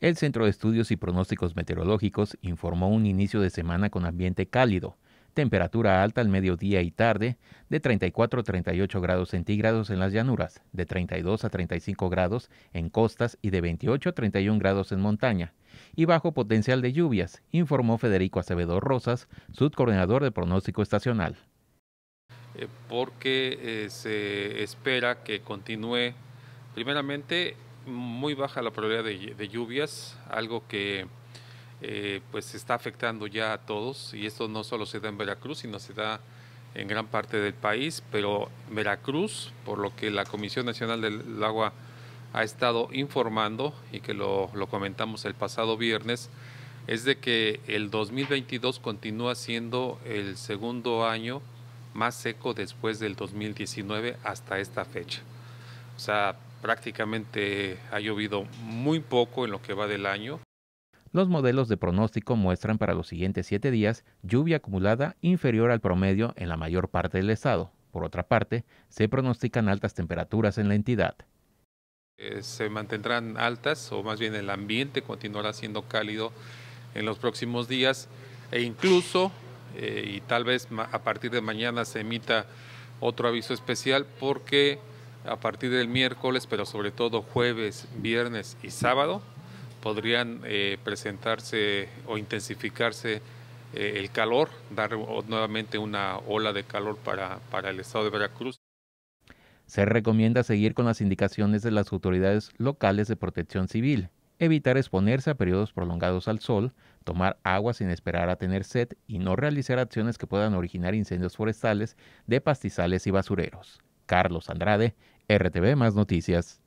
El Centro de Estudios y Pronósticos Meteorológicos informó un inicio de semana con ambiente cálido, temperatura alta al mediodía y tarde de 34 a 38 grados centígrados en las llanuras, de 32 a 35 grados en costas y de 28 a 31 grados en montaña, y bajo potencial de lluvias, informó Federico Acevedo Rosas, subcoordinador de pronóstico estacional. Eh, porque eh, se espera que continúe primeramente muy baja la probabilidad de, lluvias, algo que eh, pues está afectando ya a todos y esto no solo se da en Veracruz, sino se da en gran parte del país, pero Veracruz, por lo que la Comisión Nacional del Agua ha estado informando y que lo, lo comentamos el pasado viernes, es de que el 2022 continúa siendo el segundo año más seco después del 2019 hasta esta fecha. O sea, prácticamente ha llovido muy poco en lo que va del año. Los modelos de pronóstico muestran para los siguientes siete días lluvia acumulada inferior al promedio en la mayor parte del estado. Por otra parte, se pronostican altas temperaturas en la entidad. Eh, se mantendrán altas, o más bien el ambiente continuará siendo cálido en los próximos días e incluso, eh, y tal vez a partir de mañana se emita otro aviso especial porque a partir del miércoles, pero sobre todo jueves, viernes y sábado, podrían eh, presentarse o intensificarse eh, el calor, dar nuevamente una ola de calor para, para el estado de Veracruz. Se recomienda seguir con las indicaciones de las autoridades locales de protección civil, evitar exponerse a periodos prolongados al sol, tomar agua sin esperar a tener sed y no realizar acciones que puedan originar incendios forestales de pastizales y basureros. Carlos Andrade, RTV Más Noticias.